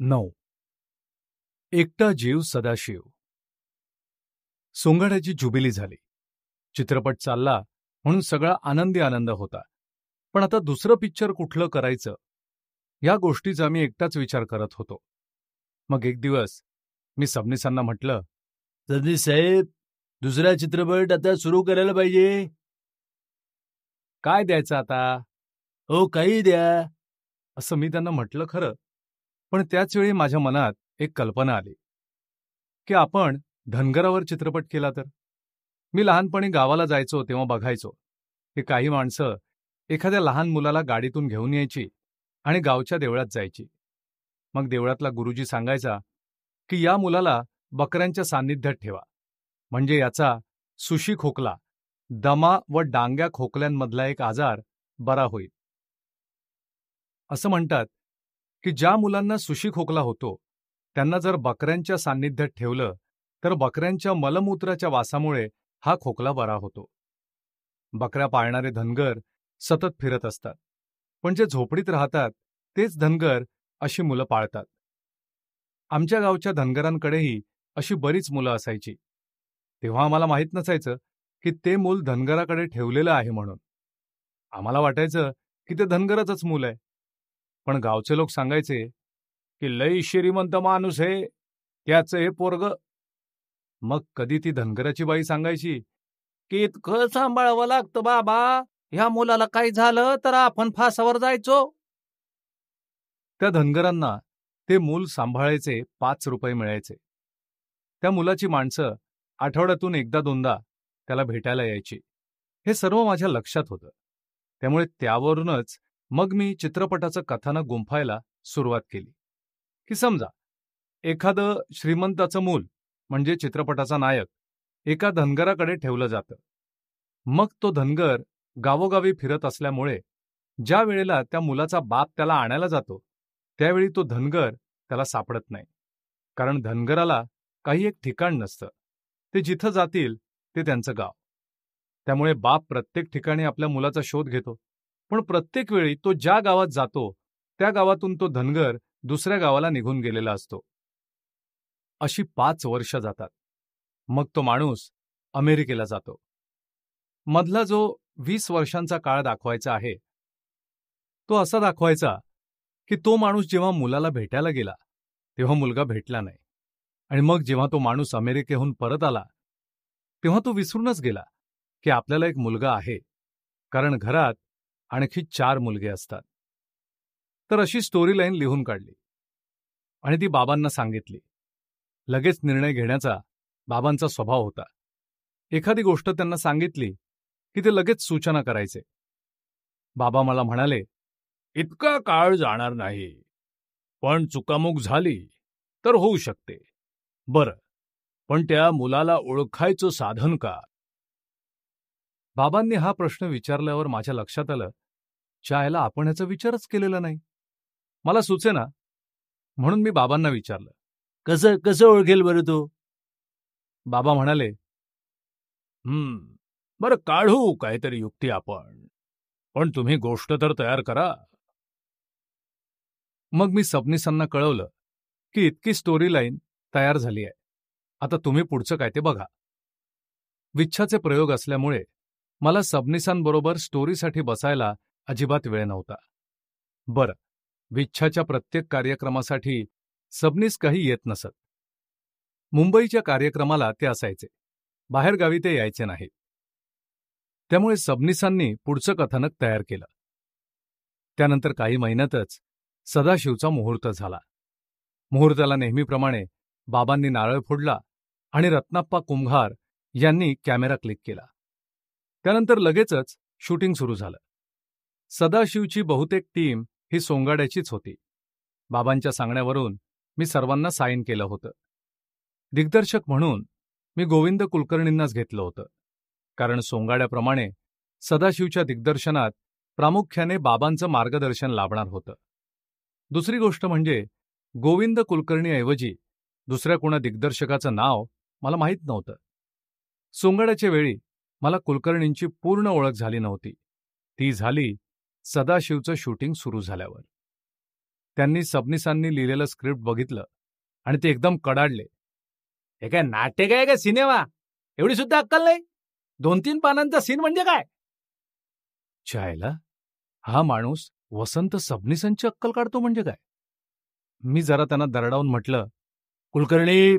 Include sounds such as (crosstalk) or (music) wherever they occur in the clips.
नऊ एकटा जीव सदाशिव सोंगाड्याची जुबिली झाली चित्रपट चालला म्हणून सगळा आनंदी आनंद होता पण आता दुसरं पिक्चर कुठलं करायचं या गोष्टीचा मी एकटाच विचार करत होतो मग एक दिवस मी सबनीसांना म्हटलं सबनीस साहेब दुसरा चित्रपट आता सुरू करायला पाहिजे काय द्यायचं आता ओ हो, काही द्या असं मी त्यांना म्हटलं खरं पण त्याचवेळी माझ्या मनात एक कल्पना आली की आपण धनगरावर चित्रपट केला तर मी लहानपणी गावाला जायचो तेव्हा बघायचो की काही माणसं एखाद्या लहान मुलाला गाडीतून घेऊन यायची आणि गावच्या देवळात जायची मग देवळातला गुरुजी सांगायचा की या मुलाला बकऱ्यांच्या सान्निध्यात ठेवा म्हणजे याचा सुशी खोकला दमा व डांग्या खोकल्यांमधला एक आजार बरा होईल असं म्हणतात की ज्या मुलांना सुशी खोकला होतो त्यांना जर बकऱ्यांच्या सान्निध्यात ठेवलं तर बकऱ्यांच्या मलमूत्राच्या वासामुळे हा खोकला बरा होतो बकऱ्या पाळणारे धनगर सतत फिरत असतात पण जे झोपडीत राहतात तेच धनगर अशी मुलं पाळतात आमच्या गावच्या धनगरांकडेही अशी बरीच मुलं असायची तेव्हा आम्हाला माहीत नसायचं की ते मूल धनगराकडे ठेवलेलं आहे म्हणून आम्हाला वाटायचं की ते धनगरच मूल आहे पण गावचे लोक सांगायचे की लई श्रीमंत माणूस हे त्याचं हे पोरग मग कधी ती धनगराची बाई सांगायची की इतकं सांभाळावं लागतं बाबा ह्या मुलाला काही झालं तर आपण फासावर जायचो त्या धनगरांना ते मूल सांभाळायचे पाच रुपये मिळायचे त्या मुलाची माणसं आठवड्यातून एकदा दोनदा त्याला भेटायला यायची हे सर्व माझ्या लक्षात होतं त्यामुळे त्यावरूनच मग मी चित्रपटाचं कथानक गुंफायला सुरुवात केली की समजा एखादं श्रीमंताचं मूल म्हणजे चित्रपटाचा नायक एका धनगराकडे ठेवलं जातं मग तो धनगर गावोगावी फिरत असल्यामुळे ज्या वेळेला त्या मुलाचा बाप त्याला आणायला जातो त्यावेळी तो धनगर त्याला सापडत नाही कारण धनगराला काही एक ठिकाण नसतं ते जिथं जातील ते त्यांचं गाव त्यामुळे बाप प्रत्येक ठिकाणी आपल्या मुलाचा शोध घेतो पण प्रत्येक वेळी तो ज्या गावात जातो त्या गावातून तो धनगर दुसऱ्या गावाला निघून गेलेला असतो अशी पाच वर्ष जातात मग तो माणूस अमेरिकेला जातो मधला जो वीस वर्षांचा काळ दाखवायचा आहे तो असा दाखवायचा की तो माणूस जेव्हा मुलाला भेटायला गेला तेव्हा मुलगा भेटला नाही आणि मग जेव्हा तो माणूस अमेरिकेहून परत आला तेव्हा तो विसरूनच गेला की आपल्याला एक मुलगा आहे कारण घरात आणखी चार मुलगे असतात तर अशी स्टोरी लाईन लिहून काढली आणि ती बाबांना सांगितली लगेच निर्णय घेण्याचा बाबांचा स्वभाव होता एखादी गोष्ट त्यांना सांगितली की ते लगेच सूचना करायचे बाबा मला म्हणाले इतका काळ जाणार नाही पण चुकामुक झाली तर होऊ शकते बरं पण त्या मुलाला ओळखायचं साधन का बाबांनी हा प्रश्न विचारल्यावर माझ्या लक्षात आलं चायला आपण ह्याचा विचारच केलेला नाही मला सुचे ना म्हणून मी बाबांना विचारलं कसं कसं ओळखेल बरं तो बाबा म्हणाले हम्म बरं काढू काहीतरी युक्ती आपण पण तुम्ही गोष्ट तर तयार करा मग मी सबनिसांना कळवलं की इतकी स्टोरी लाईन तयार झाली आहे आता तुम्ही पुढचं काय ते बघा विच्छाचे प्रयोग असल्यामुळे मला सबनिसांबरोबर स्टोरीसाठी बसायला अजिबात वेळ नव्हता बरं विच्छाच्या प्रत्येक कार्यक्रमासाठी सबनीस काही येत नसत मुंबईच्या कार्यक्रमाला ते असायचे बाहेरगावी ते यायचे नाही त्यामुळे सबनीसांनी पुढचं कथानक तयार केलं त्यानंतर काही महिन्यातच सदाशिवचा मुहूर्त झाला मुहूर्ताला नेहमीप्रमाणे बाबांनी नारळ फोडला आणि रत्नाप्पा कुंभार यांनी कॅमेरा क्लिक केला त्यानंतर लगेचच शूटिंग सुरू झालं सदाशिवची बहुतेक टीम ही सोंगाड्याचीच होती बाबांच्या सांगण्यावरून मी सर्वांना साईन केलं होतं दिग्दर्शक म्हणून मी गोविंद कुलकर्णींनाच घेतलं होतं कारण सोंगाड्याप्रमाणे सदाशिवच्या दिग्दर्शनात प्रामुख्याने बाबांचं मार्गदर्शन लाभणार होतं दुसरी गोष्ट म्हणजे गोविंद कुलकर्णीऐवजी दुसऱ्या कोणा दिग्दर्शकाचं नाव मला माहीत नव्हतं सोंगाड्याच्या वेळी मला कुलकर्णींची पूर्ण ओळख झाली नव्हती ती झाली सदाशिवचं शूटिंग सुरू झाल्यावर त्यांनी सबनीसांनी लिहिलेलं स्क्रिप्ट बघितलं आणि ते एकदम कडाडले हे काय नाट्य काय का सिनेमा एवढी सुद्धा अक्कल नाही दोन तीन पानांचा सीन म्हणजे काय चायला हा माणूस वसंत सबनीसांची अक्कल काढतो म्हणजे काय मी जरा त्यांना दरडावून म्हटलं कुलकर्णी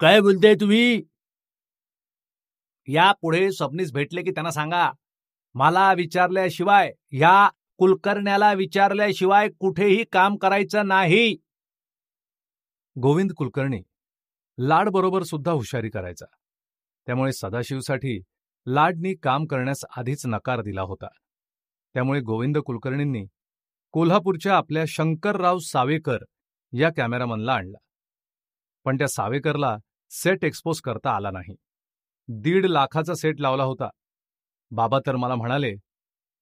काय बोलताय तुम्ही यापुढे स्वप्नीस भेटले की त्यांना सांगा मला विचारल्याशिवाय या कुलकर्ण्याला विचारल्याशिवाय कुठेही काम करायचं नाही गोविंद कुलकर्णी लाडबरोबर सुद्धा हुशारी करायचा त्यामुळे सदाशिवसाठी लाडनी काम करण्यास आधीच नकार दिला होता त्यामुळे गोविंद कुलकर्णींनी कोल्हापूरच्या आपल्या शंकरराव सावेकर या कॅमेरामनला आणला पण त्या सावेकरला सेट एक्सपोज करता आला नाही दीड लाखाचा सेट लावला होता बाबा तर मला म्हणाले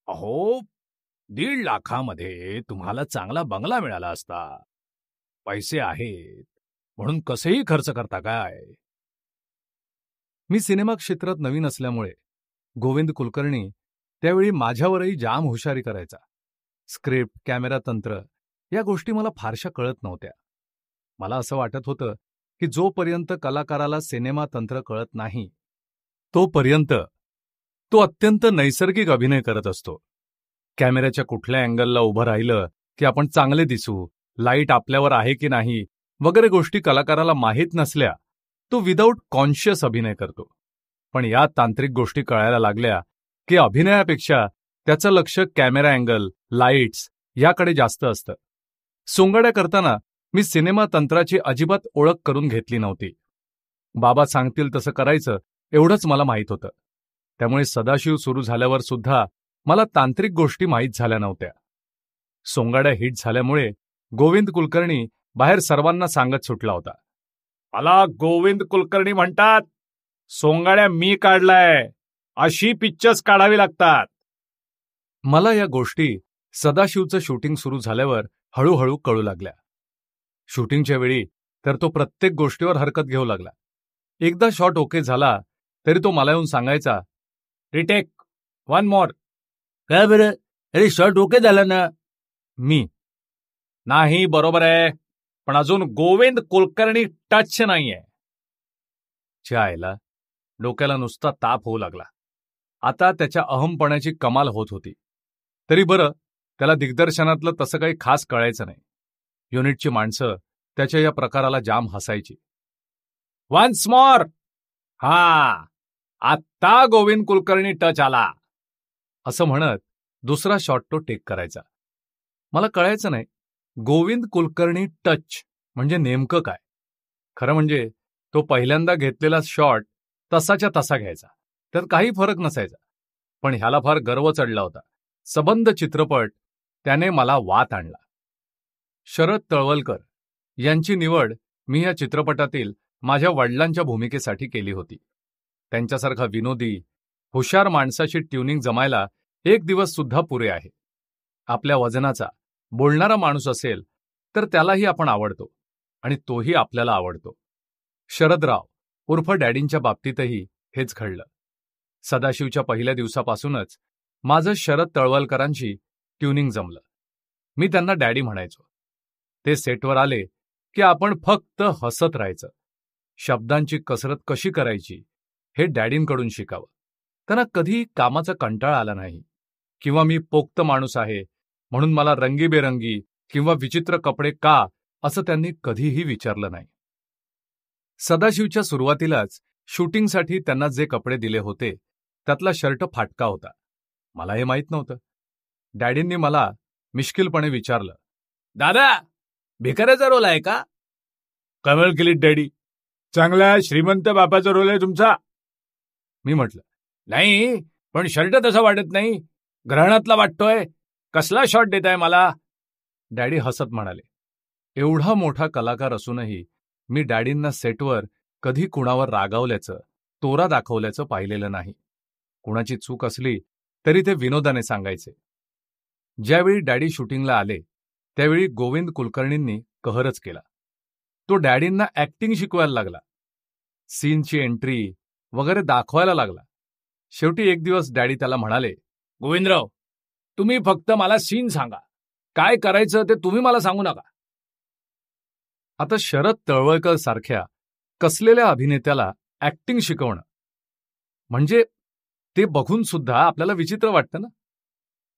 अहो दीड लाखामध्ये तुम्हाला चांगला बंगला मिळाला असता पैसे आहेत म्हणून कसेही खर्च करता काय मी सिनेमा क्षेत्रात नवीन असल्यामुळे गोविंद कुलकर्णी त्यावेळी माझ्यावरही जाम हुशारी करायचा स्क्रिप्ट कॅमेरा तंत्र या गोष्टी मला फारशा कळत नव्हत्या मला असं वाटत होतं की जोपर्यंत कलाकाराला सिनेमा तंत्र कळत नाही तोपर्यंत तो अत्यंत नैसर्गिक अभिनय करत असतो कॅमेऱ्याच्या कुठल्या अँगलला उभं राहिलं की आपण चांगले दिसू लाईट आपल्यावर आहे की नाही वगैरे गोष्टी कलाकाराला माहीत नसल्या तो विदाऊट कॉन्शियस अभिनय करतो पण या तांत्रिक गोष्टी कळायला लागल्या की अभिनयापेक्षा त्याचं लक्ष कॅमेरा अँगल लाईट्स याकडे जास्त असतं सोंगड्या करताना मी सिनेमा तंत्राची अजिबात ओळख करून घेतली नव्हती बाबा सांगतील तसं करायचं एवढंच मला माहीत होतं त्यामुळे सदाशिव सुरू झाल्यावर सुद्धा मला तांत्रिक गोष्टी माहीत झाल्या नव्हत्या सोंगाड्या हिट झाल्यामुळे गोविंद कुलकर्णी बाहेर सर्वांना सांगत सुटला होता मला गोविंद कुलकर्णी म्हणतात सोंगाड्या मी काढलाय अशी पिक्चर्स काढावी लागतात मला या गोष्टी सदाशिवचं शूटिंग सुरू झाल्यावर हळूहळू कळू लागल्या शूटिंगच्या वेळी तर तो प्रत्येक गोष्टीवर हरकत घेऊ लागला एकदा शॉट ओके झाला तरी तो मला येऊन सांगायचा रिटेक वन मोर काय बरं अरे शर्ट ओके झालं ना मी नाही बरोबर आहे पण अजून गोविंद कुलकर्णी टच नाहीये आयला डोक्याला नुसता ताप होऊ लागला आता त्याच्या अहमपणाची कमाल होत होती तरी बरं त्याला दिग्दर्शनातलं तसं काही खास कळायचं नाही युनिटची माणसं त्याच्या या प्रकाराला जाम हसायची वन्स मॉर हा आत्ता गोविंद कुलकर्णी टच आला असं म्हणत दुसरा शॉट तो टेक करायचा मला कळायचं नाही गोविंद कुलकर्णी टच म्हणजे नेमकं काय खरं म्हणजे तो पहिल्यांदा घेतलेला शॉट तसाच्या तसा घ्यायचा त्यात काही फरक नसायचा पण ह्याला फार गर्व चढला होता सबंध चित्रपट त्याने मला वात आणला शरद तळवलकर यांची निवड मी या चित्रपटातील माझ्या वडिलांच्या भूमिकेसाठी केली होती त्यांच्यासारखा विनोदी हुशार माणसाशी ट्युनिंग जमायला एक दिवस सुद्धा पुरे आहे आपल्या वजनाचा बोलणारा माणूस असेल तर त्यालाही आपण आवडतो आणि तोही आपल्याला आवडतो शरदराव उर्फ डॅडींच्या बाबतीतही हेच घडलं सदाशिवच्या पहिल्या दिवसापासूनच माझं शरद तळवलकरांशी ट्युनिंग जमलं मी त्यांना डॅडी म्हणायचो ते सेटवर आले की आपण फक्त हसत राहायचं शब्दांची कसरत कशी करायची हे डॅडींकडून शिकावं त्यांना कधी कामाचा कंटाळा आला नाही किंवा मी पोक्त माणूस आहे म्हणून मला रंगीबेरंगी किंवा विचित्र कपडे का असं त्यांनी कधीही विचारलं नाही सदाशिवच्या सुरुवातीलाच शूटिंगसाठी त्यांना जे कपडे दिले होते त्यातला शर्ट फाटका होता मला हे माहीत नव्हतं डॅडींनी मला मिश्किलपणे विचारलं दादा भिकाऱ्याचा रोल आहे का कमल किलीत डॅडी चांगला श्रीमंत बापाचा रोल आहे तुमचा मी म्हटलं नाही पण शर्ट तसं वाटत नाही ग्रहणातला वाटतोय कसला शॉट देताय मला डॅडी हसत म्हणाले एवढा मोठा कलाकार असूनही मी डॅडींना सेटवर कधी कुणावर रागावल्याचं तोरा दाखवल्याचं पाहिलेलं नाही कुणाची चूक असली तरी ते विनोदाने सांगायचे ज्यावेळी डॅडी शूटिंगला आले त्यावेळी गोविंद कुलकर्णींनी कहरच केला तो डॅडींना ऍक्टिंग शिकवायला लागला सीनची एंट्री वगैरे दाखवायला लागला शेवटी एक दिवस डॅडी त्याला म्हणाले गोविंदराव तुम्ही फक्त मला सीन सांगा काय करायचं ते तुम्ही मला सांगू नका आता शरद तळवळकर सारख्या कसलेल्या अभिनेत्याला ऍक्टिंग शिकवणं म्हणजे ते बघून सुद्धा आपल्याला विचित्र वाटतं ना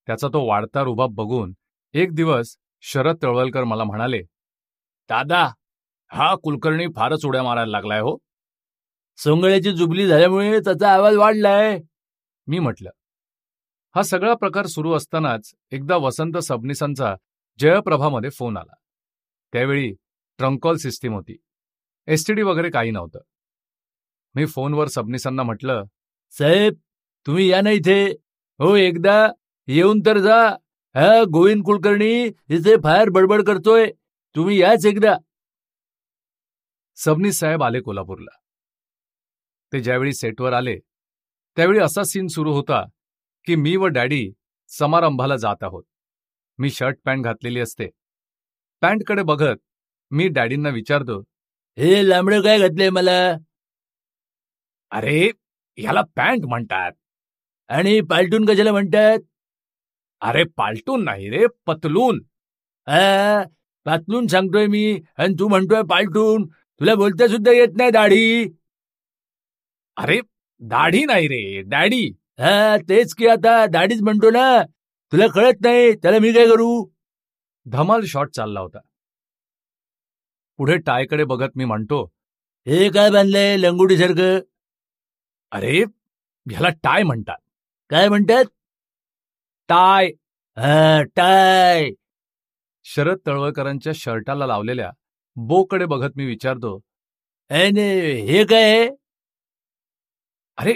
त्याचा तो वाढता रुबाब बघून एक दिवस शरद तळवळकर मला म्हणाले दादा हा कुलकर्णी फारच उड्या मारायला लागलाय हो सोंगळ्याची जुबली झाल्यामुळे त्याचा आवाज वाढलाय मी म्हटलं हा सगळा प्रकार सुरू असतानाच एकदा वसंत सबनीसांचा जयप्रभामध्ये फोन आला त्यावेळी ट्रंकॉल सिस्टीम होती एसटीडी वगैरे काही नव्हतं मी फोनवर सबनीसांना म्हटलं साहेब तुम्ही या ना इथे हो एकदा येऊन तर जा ह गोविंद कुलकर्णी इथे फार बडबड करतोय तुम्ही याच एकदा सबनीस साहेब आले कोल्हापूरला ते ज्यावेळी सेटवर आले त्यावेळी असा सीन सुरू होता की मी व डॅडी समारंभाला जात आहोत मी शर्ट पॅन्ट घातलेली असते पॅन्टकडे बघत मी डॅडींना विचारतो हे लांबडं काय घातले मला अरे याला पॅन्ट म्हणतात आणि पालटून कशाला म्हणतात अरे पालटून नाही रे पतलून अ पातलून सांगतोय मी आणि तू म्हणतोय पालटून तुला बोलता सुद्धा येत नाही दाढी अरे दाढी नाही रे डॅडी तेच की आता दाढीच म्हणतो ना तुला कळत नाही त्याला मी काय करू धमाल शॉट चालला होता पुढे टायकडे बघत मी म्हणतो हे काय बांधलंय लंगुडी सारखं अरे ह्याला टाय म्हणतात काय म्हणतात टाय टाय शरद तळवळकरांच्या शर्टाला लावलेल्या बोकडे बघत मी विचारतो हे काय अरे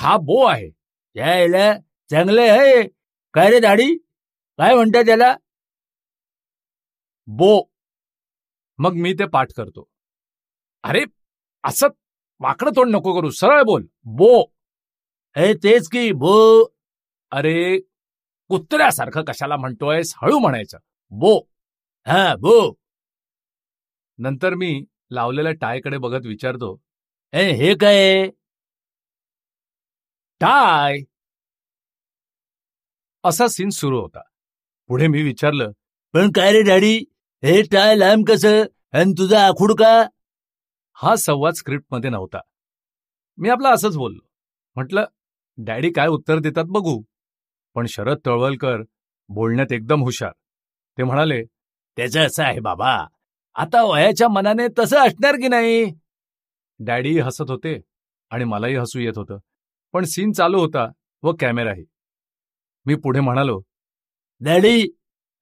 हा बो आहे यायला चांगलं आहे काय रे दाडी काय म्हणतात त्याला बो मग मी ते पाठ करतो अरे असं वाकडं तोंड नको करू सरळ बोल बो हे तेच की बो अरे कुत्र्यासारखं कशाला म्हणतोयस हळू म्हणायचं बो हा बो नंतर मी लावलेल्या टायकडे बघत विचारतो ए हे काय टाय असा सीन सुरू होता पुढे मी विचारलं पण काय रे डॅडी हे टाय लांब कसं आणि तुझा आखूड का हा संवाद स्क्रिप्टमध्ये नव्हता मी आपला असंच बोललो म्हटलं डॅडी काय उत्तर देतात बघू पण शरद तळवलकर बोलण्यात एकदम हुशार ते म्हणाले त्याचं असं आहे बाबा आता वयाच्या मनाने तसं असणार की नाही डॅडी हसत होते आणि मलाही हसू येत होतं पण सीन चालू होता व कॅमेराही मी पुढे म्हणालो डॅडी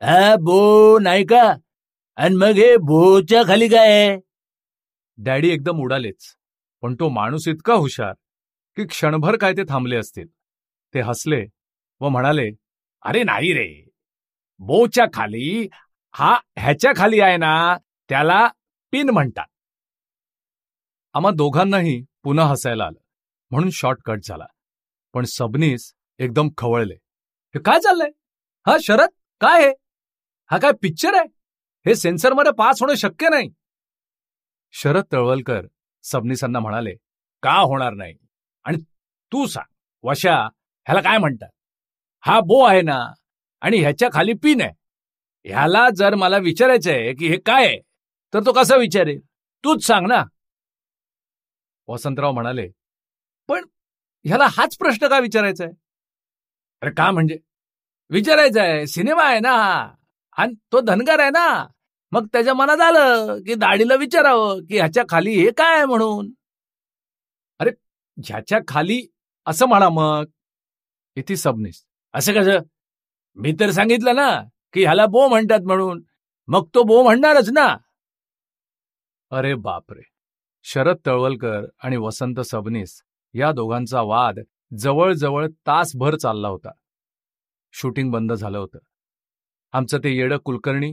हा बो नाही का आणि मग हे बोच्या खाली काय डॅडी एकदम उडालेच पण तो माणूस इतका हुशार की क्षणभर काय ते थांबले असतील ते हसले व म्हणाले अरे नाही रे बोच्या खाली हा ह्याच्या खाली आहे ना त्याला पिन म्हणतात आम्हा दोघांनाही पुन्हा हसायला आलं म्हणून शॉर्टकट झाला पण सबनीस एकदम खवळले हे काय चाललंय हा शरद काय आहे हा काय पिक्चर आहे हे सेन्सरमध्ये पास होणं शक्य नाही शरद तळवलकर सबनीसांना म्हणाले का होणार नाही आणि तू सांग वशा ह्याला काय म्हणतात हा बो आहे ना आणि ह्याच्या खाली पिन आहे ह्याला जर मला विचारायचं आहे की हे काय आहे तर तो कसा विचारेल तूच सांग ना वसंतराव म्हणाले पण ह्याला हाच प्रश्न का विचारायचा आहे अरे का म्हणजे विचारायचा आहे सिनेमा आहे ना आणि तो धनगर आहे ना मग त्याच्या मनात आलं की दाढीला विचारावं की ह्याच्या खाली हे काय आहे म्हणून अरे ह्याच्या खाली असं म्हणा मग इथे सबनीस असं कसं मी तर सांगितलं ना की ह्याला बो म्हणतात म्हणून मग तो बो म्हणणारच ना अरे बापरे शरद तळवलकर आणि वसंत सबनीस या दोघांचा वाद जवळजवळ तासभर चालला होता शूटिंग बंद झालं होतं आमचं ते येडं कुलकर्णी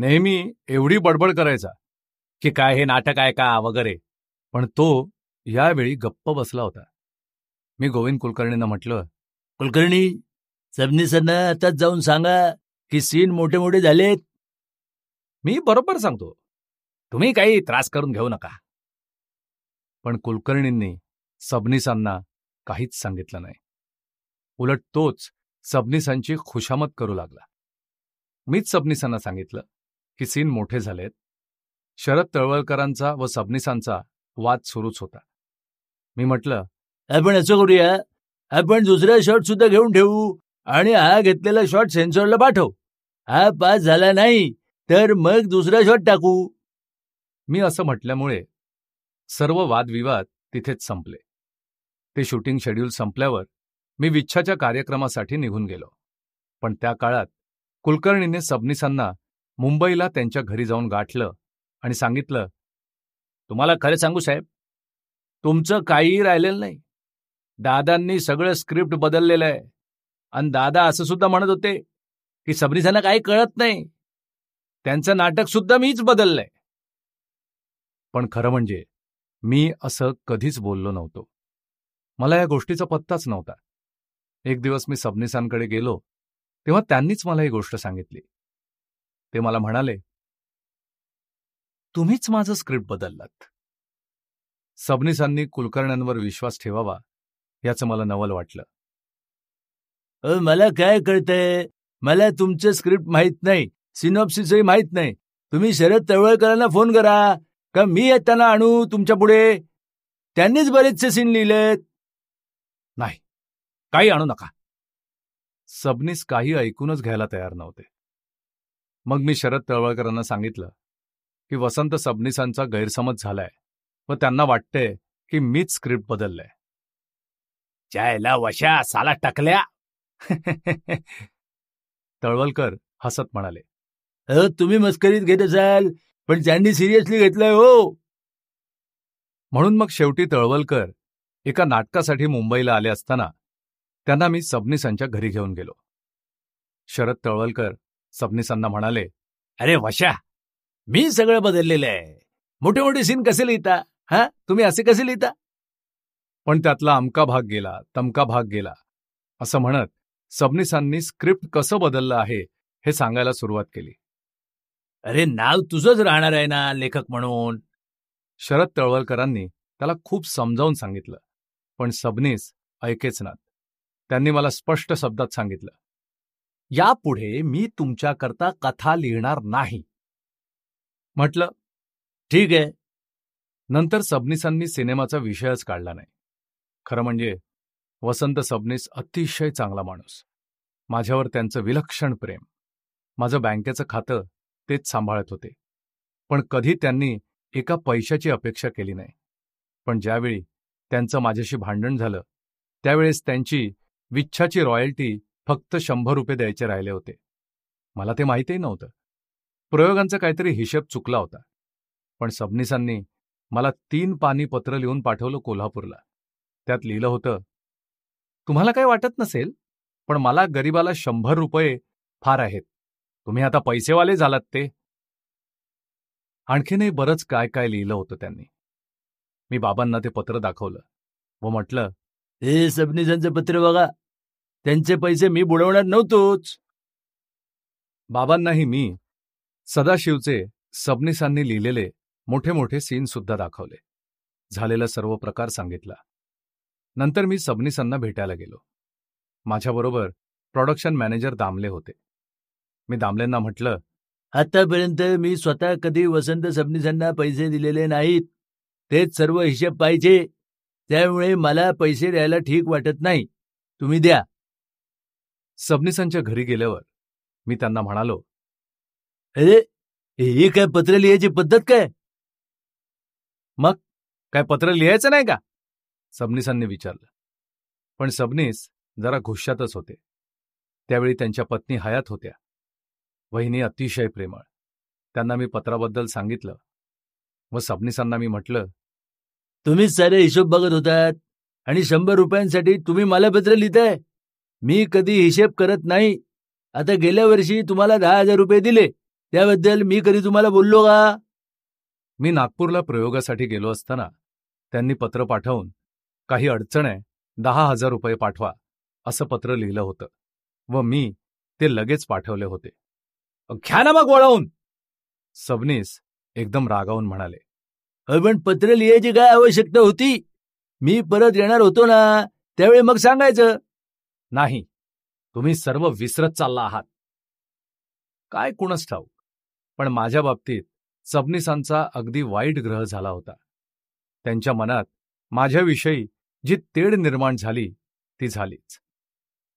नेहमी एवढी बडबड करायचा की काय हे नाटक आहे का वगैरे पण तो यावेळी गप्प बसला होता मी गोविंद कुलकर्णींना म्हटलं कुलकर्णी सबनीसांना आताच जाऊन सांगा की सीन मोठे मोठे झालेत मी बरोबर सांगतो तुम्ही काही त्रास करून घेऊ नका पण कुलकर्णींनी सबनीसांना काहीच सांगितलं नाही उलट तोच सबनीसांची खुशामत करू लागला मीच सबनीसांना सांगितलं की सीन मोठे झालेत शरद तळवळकरांचा व सबनीसांचा वाद सुरूच होता मी म्हटलं आपण असं करूया आपण दुसरा शॉट सुद्धा घेऊन ठेवू आणि हा घेतलेला शॉट सेन्सॉरला पाठव हा पास झाला नाही तर मग दुसरा शॉट टाकू मी असं म्हटल्यामुळे सर्व वादविवाद तिथेच संपले ते शूटिंग शेड्यूल संपल्यावर मी विच्छाच्या कार्यक्रमासाठी निघून गेलो पण त्या काळात कुलकर्णीने सबनीसांना मुंबईला त्यांच्या घरी जाऊन गाठलं आणि सांगितलं तुम्हाला खरं सांगू साहेब तुमचं काहीही राहिलेलं नाही दादांनी सगळं स्क्रिप्ट बदललेलं आहे आणि दादा असं सुद्धा म्हणत होते की सबनीसांना काही कळत नाही त्यांचं नाटक सुद्धा मीच बदललंय पण खरं म्हणजे मी असं कधीच बोललो नव्हतो मला या गोष्टीचा पत्ताच नव्हता एक दिवस मी सबनीसांकडे गेलो तेव्हा त्यांनीच मला ही गोष्ट सांगितली ते मला म्हणाले तुम्हीच माझं स्क्रिप्ट बदललात सबनिसांनी कुलकर्ण्यांवर विश्वास ठेवावा याचं मला नवल वाटलं मला काय कळतंय मला तुमचं स्क्रिप्ट माहीत नाही सिनॉप्सिसही माहीत नाही तुम्ही शरद तळवळकरांना फोन करा का मी येताना आणू तुमच्या पुढे त्यांनीच बरेचसे सीन लिहिलेत नाही काही आणू नका सबनीस काही ऐकूनच घ्यायला तयार नव्हते मग मी शरद तळवळकरांना सांगितलं की वसंत सबनीसांचा गैरसमज झालाय व त्यांना वाटतंय की मीच स्क्रिप्ट बदललंय जायला वशा साला टाकल्या (laughs) तळवलकर हसत म्हणाले अ तुम्ही मस्करीत घेत असाल पण ज्यांनी सिरियसली घेतलंय हो म्हणून मग शेवटी तळवलकर एका नाटकासाठी मुंबईला आले असताना त्यांना मी सबनीसांच्या घरी घेऊन गेलो शरद तळवलकर सबनीसांना म्हणाले अरे वशा मी सगळं बदललेलं आहे मोठे मोठे सीन कसे लिहिता हा तुम्ही असे कसे लिहिता पण त्यातला अमका भाग गेला तमका भाग गेला असं म्हणत सबनीसांनी स्क्रिप्ट कसं बदललं आहे हे सांगायला सुरुवात केली अरे नाव तुझंच राहणार आहे ना लेखक म्हणून शरद तळवलकरांनी त्याला खूप समजावून सांगितलं पण सबनीस ऐकेच ना त्यांनी मला स्पष्ट शब्दात सांगितलं यापुढे मी तुमच्याकरता कथा लिहिणार नाही म्हटलं ठीक आहे नंतर सबनीसांनी सिनेमाचा विषयच काढला नाही खरं म्हणजे वसंत सबनीस अतिशय चांगला माणूस माझ्यावर त्यांचं विलक्षण प्रेम माझं बँकेचं खातं तेच सांभाळत होते पण कधी त्यांनी एका पैशाची अपेक्षा केली नाही पण ज्यावेळी त्यांचं माझ्याशी भांडण झालं त्यावेळेस त्यांची विच्छाची रॉयल्टी फक्त शंभर रुपये द्यायचे राहिले होते मला ते माहीतही नव्हतं प्रयोगांचा काहीतरी हिशेब चुकला होता पण सबनिसांनी मला तीन पानी पत्र लिहून पाठवलं कोल्हापूरला त्यात लिहिलं होतं तुम्हाला काही वाटत नसेल पण मला गरिबाला शंभर रुपये फार आहेत तुम्ही आता पैसेवाले झालात ते आणखीनही बरंच काय काय लिहिलं होतं त्यांनी मी बाबांना ते पत्र दाखवलं व म्हटलं हे सबनीसांचं पत्र बघा त्यांचे पैसे मी बुडवणार नव्हतोच बाबांनाही मी सदाशिवचे सबनीसांनी लिहिलेले मोठे मोठे सीन सुद्धा दाखवले झालेला सर्व प्रकार सांगितला नंतर मी सबनीसांना भेटायला गेलो माझ्याबरोबर प्रॉडक्शन मॅनेजर दामले होते मी दामलेंना म्हटलं आतापर्यंत मी स्वतः कधी वसंत सबनीसांना पैसे दिलेले नाहीत तेच सर्व हिशेब पाहिजे त्यामुळे मला पैसे द्यायला ठीक वाटत नाही तुम्ही द्या सबनीसांच्या घरी गेल्यावर मी त्यांना म्हणालो अरे हे काय पत्र लिहायची पद्धत काय मग काय पत्र लिहायचं नाही का सबनीसांनी विचारलं पण सबनीस जरा घुशातच होते त्यावेळी त्यांच्या पत्नी हयात होत्या वहिनी अतिशय प्रेमळ त्यांना मी पत्राबद्दल सांगितलं व सबनीसांना मी म्हटलं तुम्हीच सारे हिशोब बघत होतात आणि शंभर रुपयांसाठी तुम्ही मला पत्र लिहिताय मी कधी हिशेब करत नाही आता गेल्या वर्षी तुम्हाला दहा हजार रुपये दिले त्याबद्दल मी कधी तुम्हाला बोललो का मी नागपूरला प्रयोगासाठी गेलो असताना त्यांनी पत्र पाठवून काही अडचण आहे दहा हजार रुपये पाठवा असं पत्र लिहिलं होतं व मी ते लगेच पाठवले होते घ्या ना मग वळवून सबनीस एकदम रागावून म्हणाले पण पत्र लिहायची काय आवश्यकता होती मी परत येणार होतो ना त्यावेळी मग सांगायचं नाही तुम्ही सर्व विसरत चालला आहात काय कुणच ठाऊक पण माझ्या बाबतीत सबनिसांचा अगदी वाईट ग्रह झाला होता त्यांच्या मनात माझ्याविषयी जी तेढ निर्माण झाली ती झालीच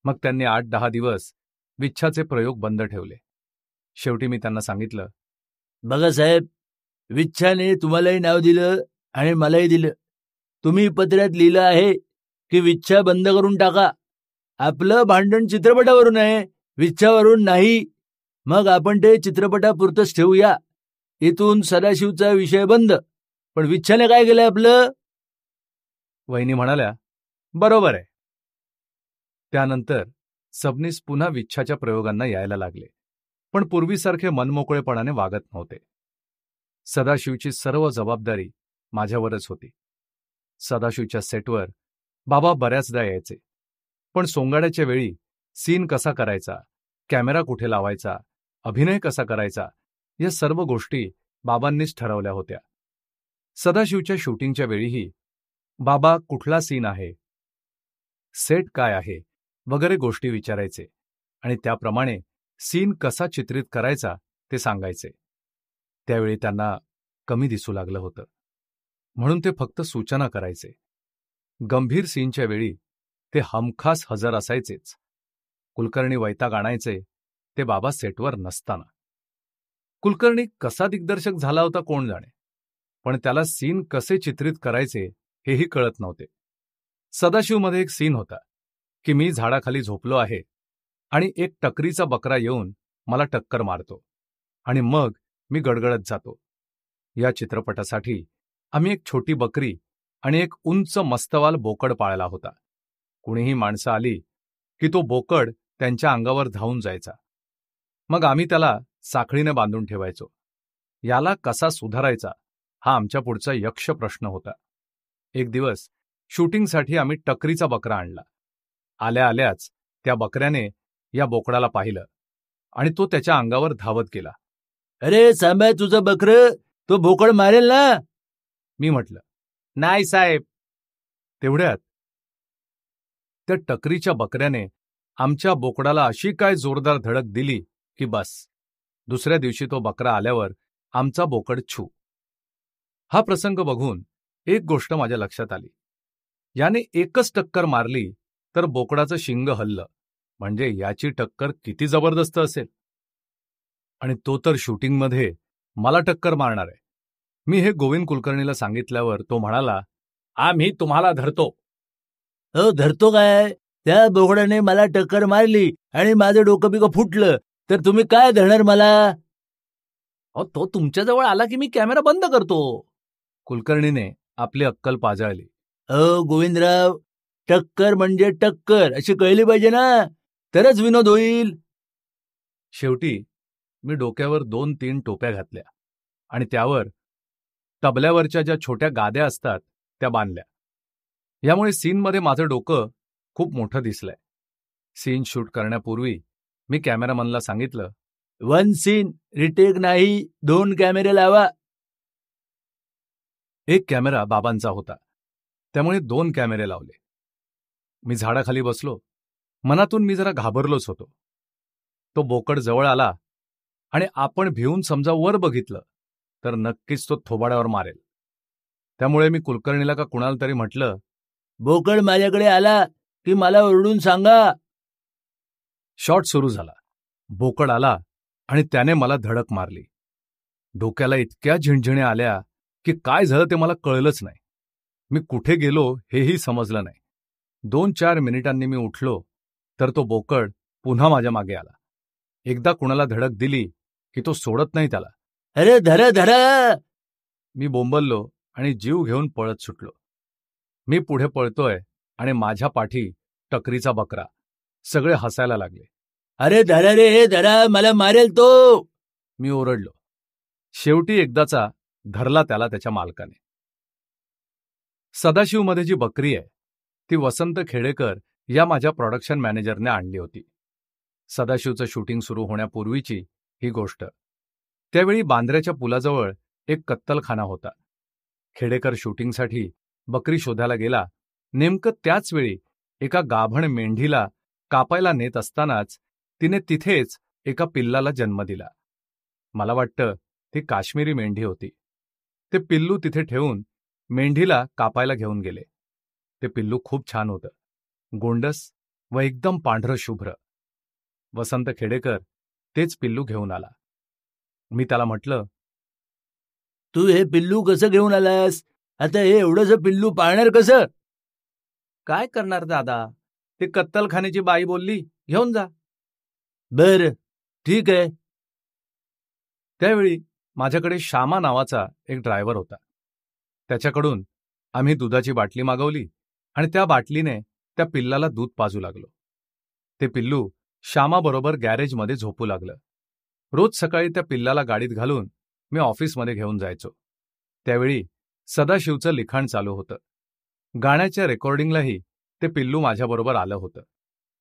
मग त्यांनी आठ दहा दिवस विच्छाचे प्रयोग बंद ठेवले शेवटी मी त्यांना सांगितलं बघा साहेब विच्छाने तुम्हालाही नाव दिलं आणि मलाही दिलं तुम्ही पत्र्यात लिहिलं आहे की विच्छा बंद करून टाका आपलं भांडण चित्रपटावरून आहे विच्छावरून नाही मग आपण ते चित्रपटापुरतंच ठेवूया इथून सदाशिवचा विषय बंद पण विच्छाने काय केलं आपलं वहिनी म्हणाल्या बरोबर आहे त्यानंतर सबनीस पुन्हा विच्छाच्या प्रयोगांना यायला लागले पण पूर्वीसारखे मनमोकळेपणाने वागत नव्हते सदाशिवची सर्व जबाबदारी माझ्यावरच होती सदाशिवच्या सेटवर बाबा बऱ्याचदा यायचे पण सोंगाड्याच्या वेळी सीन कसा करायचा कॅमेरा कुठे लावायचा अभिनय कसा करायचा या सर्व गोष्टी बाबांनीच ठरवल्या होत्या सदाशिवच्या शूटिंगच्या वेळीही बाबा कुठला सीन आहे सेट काय आहे वगैरे गोष्टी विचारायचे आणि त्याप्रमाणे सीन कसा चित्रित करायचा ते सांगायचे त्यावेळी त्यांना कमी दिसू लागलं होतं म्हणून ते फक्त सूचना करायचे गंभीर सीनच्या वेळी ते हमखास हजर असायचेच कुलकर्णी वैताग आणायचे ते बाबा सेटवर नसताना कुलकर्णी कसा दिग्दर्शक झाला होता कोण जाणे पण त्याला सीन कसे चित्रित करायचे हेही कळत नव्हते सदाशिवमध्ये एक सीन होता की मी झाडाखाली झोपलो आहे आणि एक टकरीचा बकरा येऊन मला टक्कर मारतो आणि मग मी गडगडत जातो या चित्रपटासाठी आम्ही एक छोटी बकरी आणि एक उंच मस्तवाल बोकड पाळला होता कुणीही माणसं आली की तो बोकड त्यांच्या अंगावर धावून जायचा मग आम्ही त्याला साखळीने बांधून ठेवायचो याला कसा सुधारायचा हा आमच्या पुढचा यक्ष प्रश्न होता एक दिवस शूटिंगसाठी आम्ही टकरीचा बकरा आणला आल्या आल्याच त्या बकऱ्याने या बोकडाला पाहिलं आणि तो त्याच्या अंगावर धावत गेला अरे सांभाळ तुझं बकर तो भोकड मारेल ना मी म्हटलं नाही साहेब तेवढ्यात त्या ते टकरीच्या बकऱ्याने आमच्या बोकडाला अशी काय जोरदार धडक दिली की बस दुसऱ्या दिवशी तो बकरा आल्यावर आमचा बोकड छू हा प्रसंग बघून एक गोष्ट माझ्या लक्षात आली याने एकच टक्कर मारली तर बोकडाचं शिंग हल्लं म्हणजे याची टक्कर किती जबरदस्त असेल आणि तो तर शूटिंगमध्ये मला टक्कर मारणार आहे मी हे गोविंद कुलकर्णीला सांगितल्यावर तो म्हणाला आम्ही तुम्हाला धरतो अ धरतो काय त्या बोगड्याने मला टक्कर मारली आणि माझं डोकं बिकं फुटलं तर तुम्ही काय धरणार मला अ तो तुमच्याजवळ आला की मी कॅमेरा बंद करतो कुलकर्णीने आपली अक्कल पाजळली अ गोविंदराव टक्कर म्हणजे टक्कर अशी कळली पाहिजे ना तरच विनोद होईल शेवटी मी डोक्यावर दोन तीन टोप्या घातल्या आणि त्यावर तबल्यावरच्या ज्या छोट्या गाद्या असतात त्या बांधल्या यामुळे सीनमध्ये माझं डोकं खूप मोठं दिसलंय सीन शूट करण्यापूर्वी मी कॅमेरामनला सांगितलं वन सीन रिटेक नाही दोन कॅमेरे लावा एक कॅमेरा बाबांचा होता त्यामुळे दोन कॅमेरे लावले मी झाडाखाली बसलो मनातून मी जरा घाबरलोच होतो तो बोकड जवळ आला आणि आपण भिवून समजा वर बघितलं तर नक्कीच तो थोबाड्यावर मारेल त्यामुळे मी कुलकर्णीला का कुणाला तरी म्हटलं बोकड माझ्याकडे आला की मला ओरडून सांगा शॉट सुरू झाला बोकड आला आणि त्याने मला धडक मारली डोक्याला इतक्या झिणझिण्या आल्या की काय झालं ते मला कळलंच नाही मी कुठे गेलो हेही समजलं नाही दोन चार मिनिटांनी मी उठलो तर तो बोकड पुन्हा माझ्या मागे आला एकदा कुणाला धडक दिली की तो सोडत नाही त्याला अरे धर धर मी बोंबललो आणि जीव घेऊन पळत सुटलो मी पुढे पळतोय आणि माझ्या पाठी टकरीचा बकरा सगळे हसायला लागले अरे धर रे हे धरा मला मारेल तो मी ओरडलो शेवटी एकदाचा धरला त्याला त्याच्या मालकाने सदाशिवमध्ये जी बकरी आहे ती वसंत खेडेकर या माझ्या प्रॉडक्शन मॅनेजरने आणली होती सदाशिवचं शूटिंग सुरू होण्यापूर्वीची ही गोष्ट त्यावेळी बांद्र्याच्या पुलाजवळ एक कत्तलखाना होता खेडेकर शूटिंगसाठी बकरी शोधायला गेला नेमकं त्याच वेळी एका गाभण मेंढीला कापायला नेत असतानाच तिने तिथेच एका पिल्लाला जन्म दिला मला वाटतं ती काश्मीरी मेंढी होती ते पिल्लू तिथे ठेवून मेंढीला कापायला घेऊन गेले ते पिल्लू खूप छान होतं गोंडस व एकदम पांढरं शुभ्र वसंत खेडेकर तेच पिल्लू घेऊन आला मी त्याला म्हटलं तू हे पिल्लू कसं घेऊन आलास आता हे एवढंसं पिल्लू पाळणार कसं काय करणार दादा ते कत्तलखानेची बाई बोलली घेऊन जा बर ठीक आहे त्यावेळी माझ्याकडे श्यामा नावाचा एक ड्रायव्हर होता त्याच्याकडून आम्ही दुधाची बाटली मागवली आणि त्या बाटलीने त्या पिल्लाला दूध पाजू लागलो ते पिल्लू श्यामाबरोबर गॅरेजमध्ये झोपू लागलं रोज सकाळी त्या पिल्लाला गाडीत घालून मी ऑफिसमध्ये घेऊन जायचो त्यावेळी सदाशिवचं लिखाण चालू होतं गाण्याच्या रेकॉर्डिंगलाही ते पिल्लू माझ्याबरोबर आलं होतं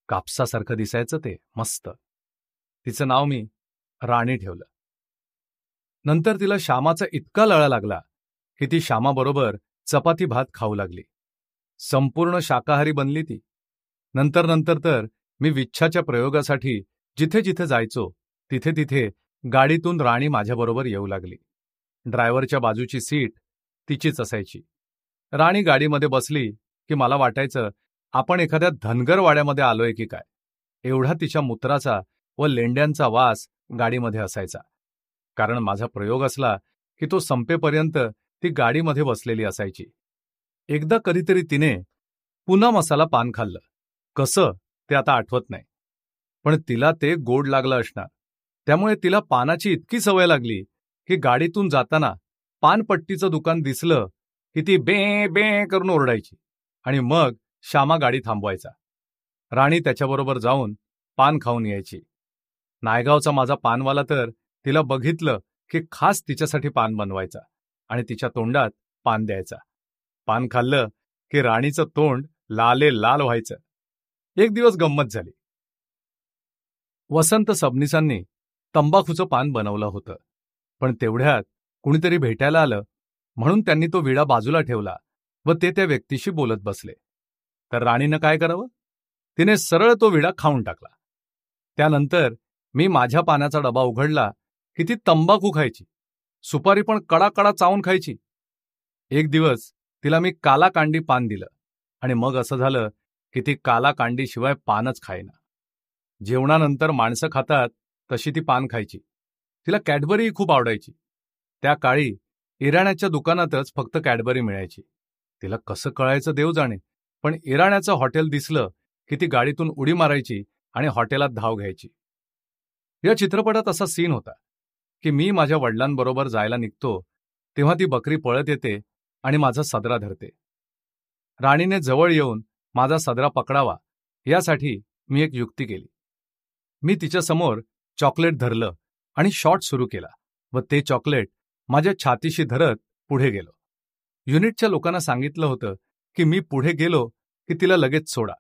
कापसासारखं दिसायचं ते मस्त तिचं नाव मी राणी ठेवलं नंतर तिला श्यामाचा इतका लळा लागला की ती श्यामाबरोबर चपाती भात खाऊ लागली संपूर्ण शाकाहारी बनली ती नंतर नंतर तर मी विच्छाच्या प्रयोगासाठी जिथे जिथे जायचो तिथे तिथे गाडीतून राणी माझ्याबरोबर येऊ लागली ड्रायव्हरच्या बाजूची सीट तिचीच असायची राणी गाडीमध्ये बसली की मला वाटायचं आपण एखाद्या धनगर वाड्यामध्ये आलोय की काय एवढा तिच्या मूत्राचा व लेंड्यांचा वास गाडीमध्ये असायचा कारण माझा प्रयोग असला की तो संपेपर्यंत ती गाडीमध्ये बसलेली असायची एकदा कधीतरी तिने पुन्हा मसाला पान खाल्लं कसं ते आता आठवत नाही पण तिला ते गोड लागलं असणार त्यामुळे तिला पानाची इतकी सवय लागली की गाडीतून जाताना पानपट्टीचं दुकान दिसलं की ती बे बे करून ओरडायची आणि मग श्यामा गाडी थांबवायचा राणी त्याच्याबरोबर जाऊन पान खाऊन यायची नायगावचा माझा पानवाला तर तिला बघितलं की खास तिच्यासाठी पान बनवायचा आणि तिच्या तोंडात पान द्यायचा पान खाल्लं की राणीचं तोंड लाले लाल व्हायचं एक दिवस गंमत झाली वसंत सबनीसांनी तंबाखूचं पान बनवलं होतं पण तेवढ्यात कुणीतरी भेटायला आलं म्हणून त्यांनी तो विडा बाजूला ठेवला व ते त्या व्यक्तीशी बोलत बसले तर राणीनं काय करावं तिने सरळ तो विडा खाऊन टाकला त्यानंतर मी माझ्या पानाचा डबा उघडला की ती तंबाखू खायची सुपारी पण कडाकडा चावून खायची एक दिवस तिला मी काला कांडी पान दिलं आणि मग असं झालं की ती कांडीशिवाय पानच खायना जेवणानंतर माणसं खातात तशी ती पान खायची तिला कॅडबरीही खूप आवडायची त्या काळी इराण्याच्या दुकानातच फक्त कॅडबरी मिळायची तिला कसं कळायचं देव जाणे पण इराण्याचं हॉटेल दिसलं की ती गाडीतून उडी मारायची आणि हॉटेलात धाव घ्यायची या चित्रपटात असा सीन होता की मी माझ्या वडिलांबरोबर जायला निघतो तेव्हा ती बकरी पळत येते आणि माझा सदरा धरते राणीने जवळ येऊन माझा सदरा पकडावा यासाठी मी एक युक्ती केली मी तिच्यासमोर चॉकलेट धरलं आणि शॉट सुरू केला व ते चॉकलेट माझ्या छातीशी धरत पुढे गेलो युनिटच्या लोकांना सांगितलं होतं की मी पुढे गेलो की तिला लगेच सोडा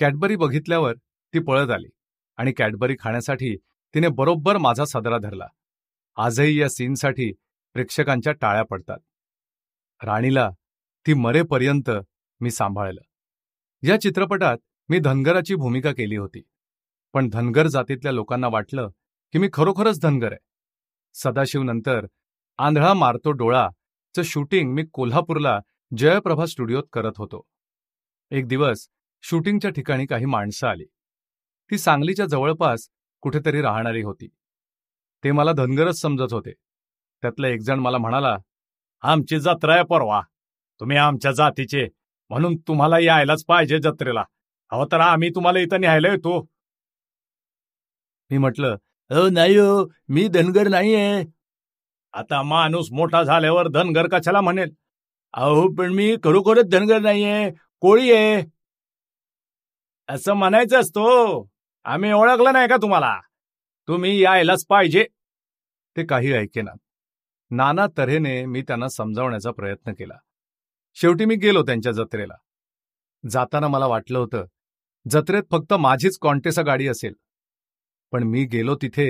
कॅडबरी बघितल्यावर ती पळत आली आणि कॅडबरी खाण्यासाठी तिने बरोबर माझा सदरा धरला आजही या सीनसाठी प्रेक्षकांच्या टाळ्या पडतात राणीला ती मरेपर्यंत मी सांभाळलं या चित्रपटात मी धनगराची भूमिका केली होती पण धनगर जातीतल्या लोकांना वाटलं की मी खरोखरच धनगर आहे सदाशिवनंतर आंधळा मारतो डोळा चं शूटिंग मी कोल्हापूरला जयप्रभा स्टुडिओत करत होतो एक दिवस शूटिंगच्या ठिकाणी काही माणसं आली ती सांगलीच्या जवळपास कुठेतरी राहणारी होती ते मला धनगरच समजत होते त्यातला एकजण मला म्हणाला आमची जत्रा आहे परवा तुम्ही आमच्या जातीचे म्हणून तुम्हाला यायलाच पाहिजे जत्रेला हवं तर आम्ही तुम्हाला इथं न्यायला येतो मी म्हटलं अ नाही हो, मी धनगर नाहीये आता माणूस मोठा झाल्यावर धनगर कशाला म्हणेल अहो पण मी खरोखरच धनगर नाहीये कोळी आहे असं म्हणायचं असतो आम्ही ओळखलं नाही का तुम्हाला तुम्ही यायलाच पाहिजे ते काही ऐकेना नाना तऱ्हेने मी त्यांना समजावण्याचा प्रयत्न केला शेवटी मी गेलो त्यांच्या जत्रेला जाताना मला वाटलं होतं जत्रेत फक्त माझीच कॉन्टेसा गाडी असेल पण मी गेलो तिथे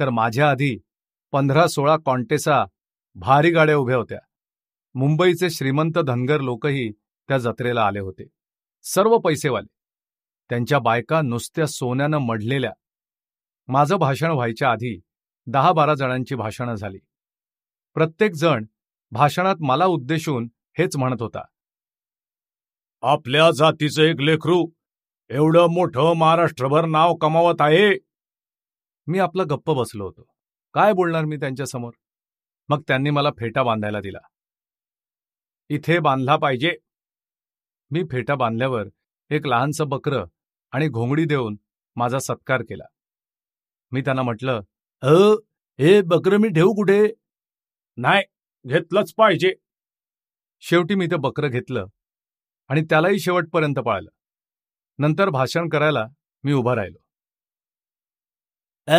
तर माझ्या आधी पंधरा सोळा कॉन्टेसा भारी गाड्या उभ्या होत्या मुंबईचे श्रीमंत धनगर लोकही त्या जत्रेला आले होते सर्व पैसेवाले त्यांच्या बायका नुसत्या सोन्यानं मढलेल्या माझं भाषण व्हायच्या आधी दहा बारा जणांची भाषणं झाली प्रत्येक जण भाषणात मला उद्देशून हेच म्हणत होता आपल्या जातीचं एक लेखरू एवढं मोठं महाराष्ट्रभर नाव कमावत आहे मी आपला गप्प बसलो होतो काय बोलणार मी त्यांच्यासमोर मग त्यांनी मला फेटा बांधायला दिला इथे बांधला पाहिजे मी फेटा बांधल्यावर एक लहानसं बकर आणि घोंगडी देऊन माझा सत्कार केला मी त्यांना म्हटलं अ हे बकरं मी ठेवू कुठे नाही घेतलंच पाहिजे शेवटी मी ते बकरं घेतलं आणि त्यालाही शेवटपर्यंत पाळलं नंतर भाषण करायला मी उभा राहिलो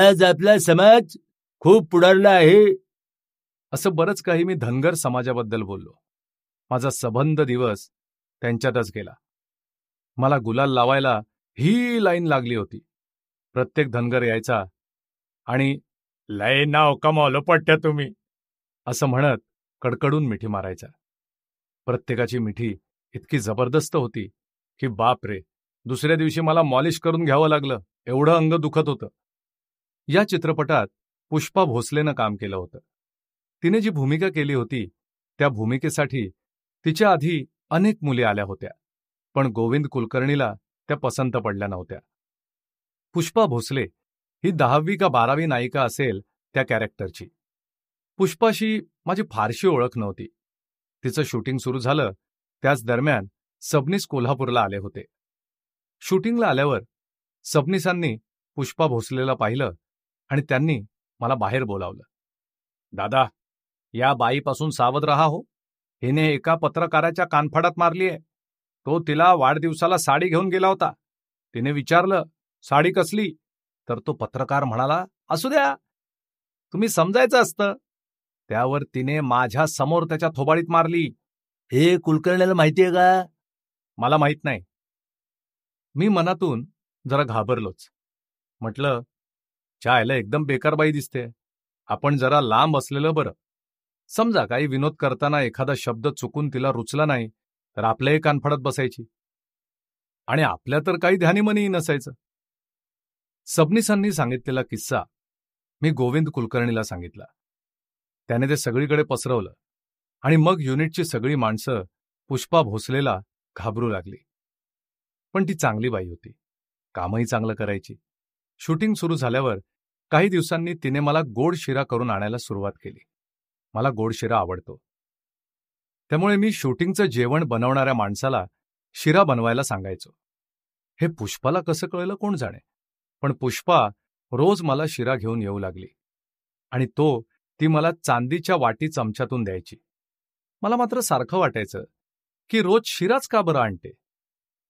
आज आपला समाज खूप पुढारला आहे असं बरंच काही मी धनगर समाजाबद्दल बोललो माझा सबंध दिवस त्यांच्यातच गेला मला गुलाल लावायला ही लाईन लागली होती प्रत्येक धनगर यायचा आणि लय नाव कमावलं पट्ट्या तुम्ही असं म्हणत कडकडून मिठी मारायचा प्रत्येकाची मिठी इतकी जबरदस्त होती की बाप रे दुसऱ्या दिवशी मला मॉलिश करून घ्यावं लागलं एवढं अंग दुखत होतं या चित्रपटात पुष्पा भोसलेनं काम केलं होतं तिने जी भूमिका केली होती त्या भूमिकेसाठी तिच्या आधी अनेक मुली आल्या होत्या पण गोविंद कुलकर्णीला त्या पसंत पडल्या नव्हत्या पुष्पा भोसले ही दहावी का बारावी नायिका असेल त्या कॅरेक्टरची पुष्पाशी माझी फारशी ओळख नव्हती तिचं शूटिंग सुरू झालं त्याच दरम्यान सबनीस कोल्हापूरला आले होते शूटिंगला आल्यावर सबनीसांनी पुष्पा भोसलेला पाहिलं आणि त्यांनी मला बाहेर बोलावलं दादा या बाईपासून सावध रहा हो हिने एका पत्रकाराच्या कानफडात मारलीये तो तिला वाढदिवसाला साडी घेऊन गेला होता तिने विचारलं साडी कसली तर तो पत्रकार म्हणाला असू द्या तुम्ही समजायचं असतं त्यावर तिने माझ्या समोर त्याच्या थोबाडीत मारली हे कुलकर्ण्याला माहितीये का मला माहित नाही मी मनातून जरा घाबरलोच म्हटलं चायला एकदम बेकारबाई दिसते आपण जरा लांब असलेलं बरं समजा काही विनोद करताना एखादा शब्द चुकून तिला रुचला नाही तर आपल्याही कानफडत बसायची आणि आपल्या तर काही मनीही नसायचं सबनीसांनी सांगितलेला किस्सा मी गोविंद कुलकर्णीला सांगितला त्याने ते सगळीकडे पसरवलं आणि मग युनिटची सगळी माणसं पुष्पा भोसलेला घाबरू लागली पण ती चांगली बाई होती कामही चांगलं करायची शूटिंग सुरू झाल्यावर काही दिवसांनी तिने मला गोड शिरा करून आणायला सुरुवात केली मला गोड शिरा आवडतो त्यामुळे मी शूटिंगचं जेवण बनवणाऱ्या माणसाला शिरा बनवायला सांगायचो हे पुष्पाला कसं कळलं कोण जाणे पण पुष्पा रोज मला शिरा घेऊन येऊ लागली आणि तो ती मला चांदीच्या वाटी चमच्यातून द्यायची मला मात्र सारखं वाटायचं की रोज शिराच का बरं आणते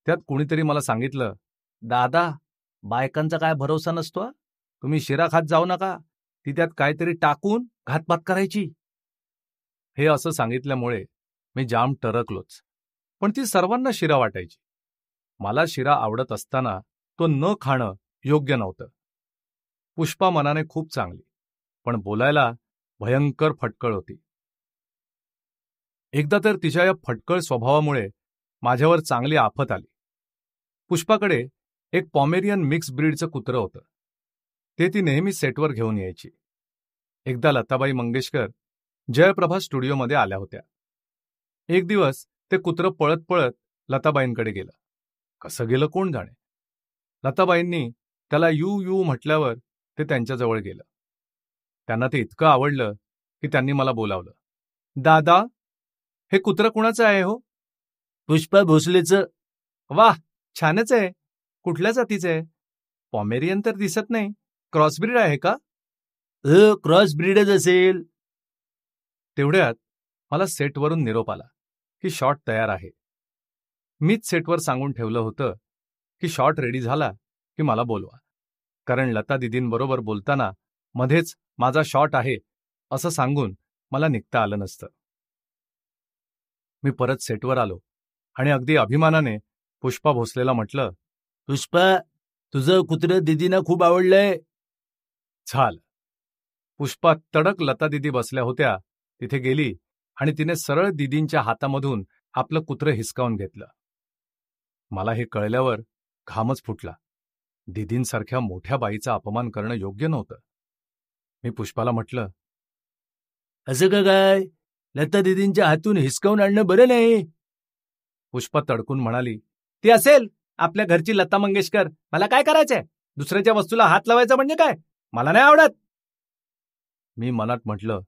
त्यात कुणीतरी मला सांगितलं दादा बायकांचा काय भरोसा नसतो तुम्ही शिरा खात जाऊ नका ती त्यात काहीतरी टाकून घातपात करायची हे असं सांगितल्यामुळे मी जाम टरकलोच पण ती सर्वांना शिरा वाटायची मला शिरा आवडत असताना तो न खाणं योग्य नव्हतं पुष्पा मनाने खूप चांगली पण बोलायला भयंकर फटकळ होती एकदा तर तिच्या या फटकळ स्वभावामुळे माझ्यावर चांगली आफत आली पुष्पाकडे एक पॉमेरियन मिक्स ब्रीडचं कुत्रं होतं ते ती नेहमी सेटवर घेऊन यायची एकदा लताबाई मंगेशकर जयप्रभा स्टुडिओमध्ये आल्या होत्या एक दिवस ते कुत्रं पळत पळत लताबाईंकडे गेलं कसं गेलं कोण जाणे लताबाईंनी त्याला यू यू म्हटल्यावर ते त्यांच्याजवळ गेलं त्यांना ते इतकं आवडलं की त्यांनी मला बोलावलं दादा हे कुत्र कुणाचं आहे हो पुष्पा भोसलेचं वाह छानच आहे कुठल्या जातीचं आहे पॉमेरियन तर दिसत नाही क्रॉसब्रीड आहे का अ हो, क्रॉस ब्रीड असेल तेवढ्यात मला सेटवरून निरोप आला की शॉट तयार आहे मीच सेटवर सांगून ठेवलं होतं की शॉट रेडी झाला की मला बोलवा कारण लता दिदींबरोबर बोलताना मध्येच माझा शॉट आहे असं सांगून मला निघता आलं नसतं मी परत सेटवर आलो आणि अगदी अभिमानाने पुष्पा भोसलेला म्हटलं पुष्पा तुझं कुत्र दिदीना खूप आवडलंय झाल पुष्पा तडक लता दिदी बसल्या होत्या तिथे गेली आणि तिने सरळ दिदींच्या हातामधून आपलं कुत्रं हिसकावून घेतलं मला हे कळल्यावर घामच फुटला दिदींसारख्या मोठ्या बाईचा अपमान करणं योग्य नव्हतं मी पुष्पाला म्हटलं असं का काय लता दिदींच्या हातून हिसकावून आणणं बरं नाही पुष्पा तडकून म्हणाली ती असेल आपल्या घरची लता मंगेशकर मला काय करायचंय दुसऱ्याच्या वस्तूला हात लावायचा म्हणजे काय मला नाही आवडत मी मनात म्हटलं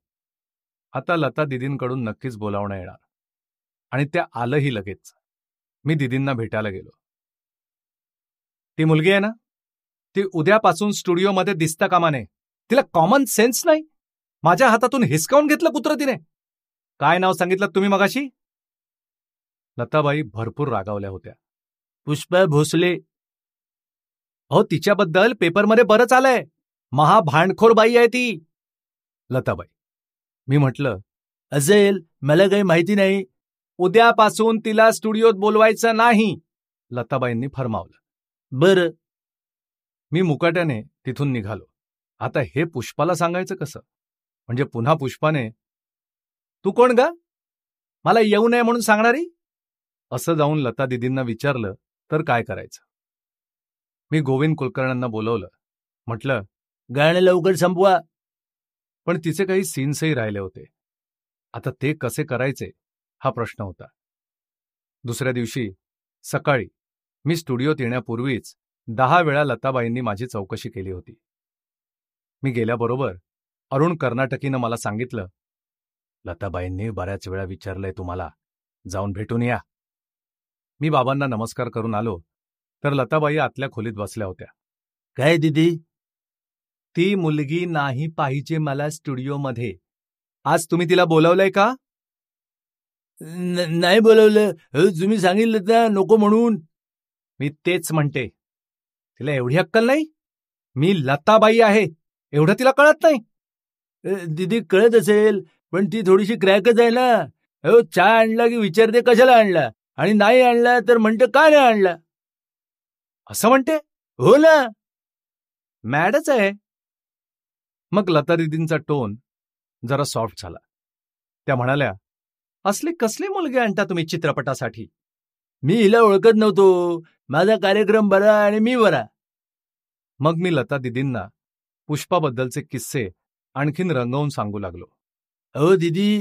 आता लता दिदींकडून नक्कीच बोलावणं येणार आणि त्या आलंही लगेच मी दिदींना भेटायला गेलो ती मुलगी आहे ना ती उद्यापासून स्टुडिओमध्ये दिसता कामाने तिला कॉमन सेन्स नाही माझ्या हातातून हिसकावून घेतलं कुत्र तिने काय नाव सांगितलं तुम्ही मगाशी लताबाई भरपूर रागावल्या होत्या पुष्पा भोसले अहो तिच्याबद्दल पेपरमध्ये बरंच आलंय महाभांडखोर बाई आहे ती लताबाई मी म्हटलं अजेल मला काही माहिती नाही उद्यापासून तिला स्टुडिओत बोलवायचं नाही लताबाईंनी फरमावलं बर मी मुकाट्याने तिथून निघालो आता हे पुष्पाला सांगायचं कसं म्हणजे पुन्हा पुष्पाने तू कोण ग मला येऊ नये म्हणून सांगणारी असं जाऊन लता दिदींना विचारलं तर काय करायचं मी गोविंद कुलकर्ण्यांना बोलवलं म्हटलं गाणं लवकर संपवा पण तिचे काही सीन्सही राहिले होते आता ते कसे करायचे हा प्रश्न होता दुसऱ्या दिवशी सकाळी मी स्टुडिओत येण्यापूर्वीच दहा वेळा लताबाईंनी माझी चौकशी केली होती मी गेल्याबरोबर अरुण कर्नाटकीनं मला सांगितलं लताबाईंनी बऱ्याच वेळा विचारलंय तुम्हाला जाऊन भेटून या मी बाबांना नमस्कार करून आलो तर लताबाई आतल्या खोलीत बसल्या होत्या काय दिदी ती मुलगी नाही पाहिजे मला स्टुडिओमध्ये आज तुम्ही तिला बोलावलंय का नाही बोलवलं तुम्ही सांगितलं त्या नको म्हणून मी तेच म्हणते तिला एवढी अक्कल नाही मी लताबाई आहे एवढं तिला कळत नाही दिदी कळत असेल पण ती थोडीशी क्रॅकच आहे ना अहो चहा आणला की विचारते कशाला आणला आणि नाही आणला तर म्हणते का नाही आणला असं म्हणते हो ना मॅडच आहे मग लता दिदींचा टोन जरा सॉफ्ट झाला त्या म्हणाल्या असले कसले मुलगे आणता तुम्ही चित्रपटासाठी मी हिला ओळखत नव्हतो माझा कार्यक्रम बरा आणि मी बरा मग मी लता दिदींना पुष्पाबद्दलचे किस्से आणखीन रंगवून सांगू लागलो अहो दिदी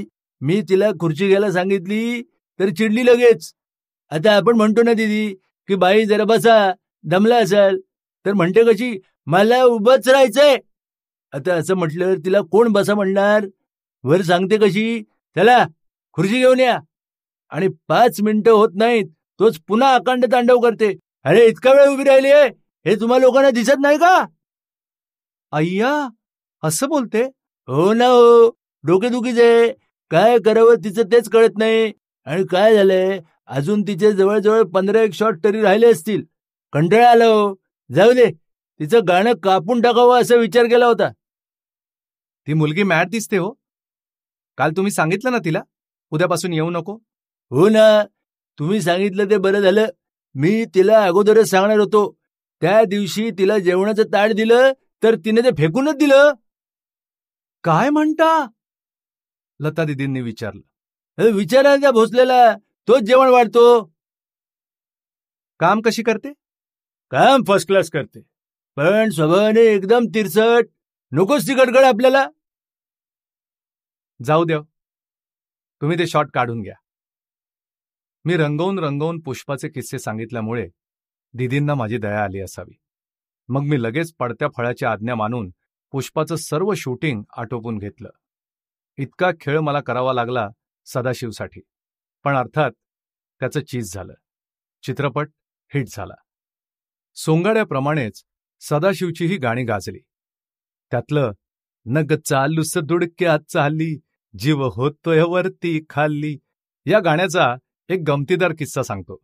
मी तिला खुर्ची घ्यायला सांगितली तर चिडली लगेच आता आपण म्हणतो ना दिदी की बाई जरा बसा दमला असाल तर म्हणते कशी मला उभंच राहायचंय आता असं म्हटलं तिला कोण बसा म्हणणार वर सांगते कशी चला खुर्ची घेऊन या आणि पाच मिनिटं होत नाहीत तोच पुन्हा अखंड तांडव करते अरे इतका वेळ उभी राहिली हे तुम्हाला लोकांना दिसत नाही का अय्या असं बोलते हो ना हो डोकेदुखीच आहे काय करावं तिचं तेच कळत नाही आणि काय झालंय अजून तिचे जवळजवळ पंधरा एक शॉट तरी राहिले असतील आलं आलो हो. जाऊ दे तिचं गाणं कापून टाकावं असा विचार केला होता ती मुलगी मॅड दिसते हो काल तुम्ही सांगितलं ना तिला उद्यापासून येऊ नको हो ना तुम्ही सांगितलं ते बरं झालं मी तिला अगोदरच सांगणार होतो त्या दिवशी तिला जेवणाचं ताट दिलं तर तिने ते फेकूनच दिलं काय म्हणता लता दिदींनी विचारलं विचारायला त्या भोसलेला तोच जेवण वाढतो काम कशी करते काम फर्स्ट क्लास करते पण स्वभावाने एकदम तिरसट नकोच तिकडकड आपल्याला जाऊ देव हो. तुम्ही ते शॉट काढून घ्या मी रंगवून रंगवून पुष्पाचे किस्से सांगितल्यामुळे दिदींना माझी दया आली असावी मग मी लगेच पडत्या फळाची आज्ञा मानून पुष्पाचं सर्व शूटिंग आटोपून घेतलं इतका खेळ मला करावा लागला सदाशिवसाठी पण अर्थात त्याचं चीज झालं चित्रपट हिट झाला सोंगाड्याप्रमाणेच सदाशिवचीही गाणी गाजली त्यातलं नग चालूस दुडक्यात चालली जीव होतोय वरती खाल्ली या गाण्याचा एक गमतीदार किस्सा सांगतो